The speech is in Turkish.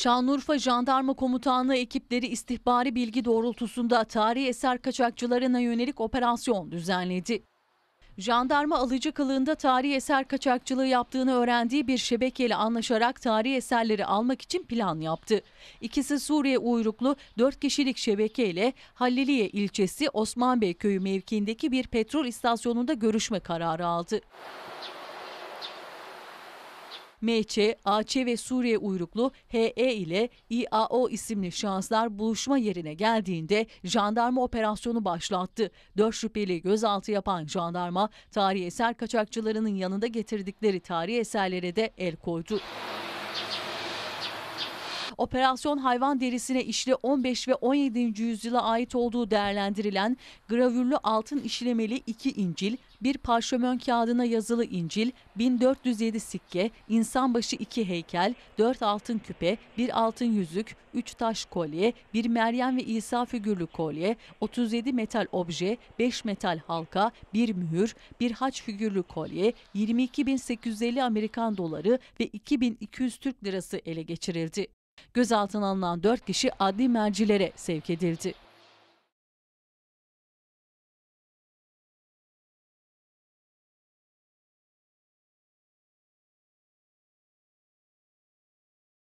Şanlıurfa Jandarma Komutanlığı ekipleri istihbari bilgi doğrultusunda tarihi eser kaçakçılarına yönelik operasyon düzenledi. Jandarma alıcı kılığında tarihi eser kaçakçılığı yaptığını öğrendiği bir şebekeyle anlaşarak tarihi eserleri almak için plan yaptı. İkisi Suriye uyruklu 4 kişilik şebekeyle Halleliye ilçesi Osmanbey köyü mevkiindeki bir petrol istasyonunda görüşme kararı aldı. MÇ, AC ve Suriye uyruklu HE ile İAO isimli şanslar buluşma yerine geldiğinde jandarma operasyonu başlattı. Dört şüpheli gözaltı yapan jandarma tarihi eser kaçakçılarının yanında getirdikleri tarihi eserlere de el koydu. Operasyon hayvan derisine işli 15 ve 17. yüzyıla ait olduğu değerlendirilen gravürlü altın işlemeli 2 İncil, bir parşömön kağıdına yazılı İncil, 1407 sikke, insan başı 2 heykel, 4 altın küpe, bir altın yüzük, 3 taş kolye, bir Meryem ve İsa figürlü kolye, 37 metal obje, 5 metal halka, bir mühür, bir haç figürlü kolye, 22.850 Amerikan doları ve 2200 Türk lirası ele geçirildi. Gözaltına alınan 4 kişi adli mercilere sevk edildi.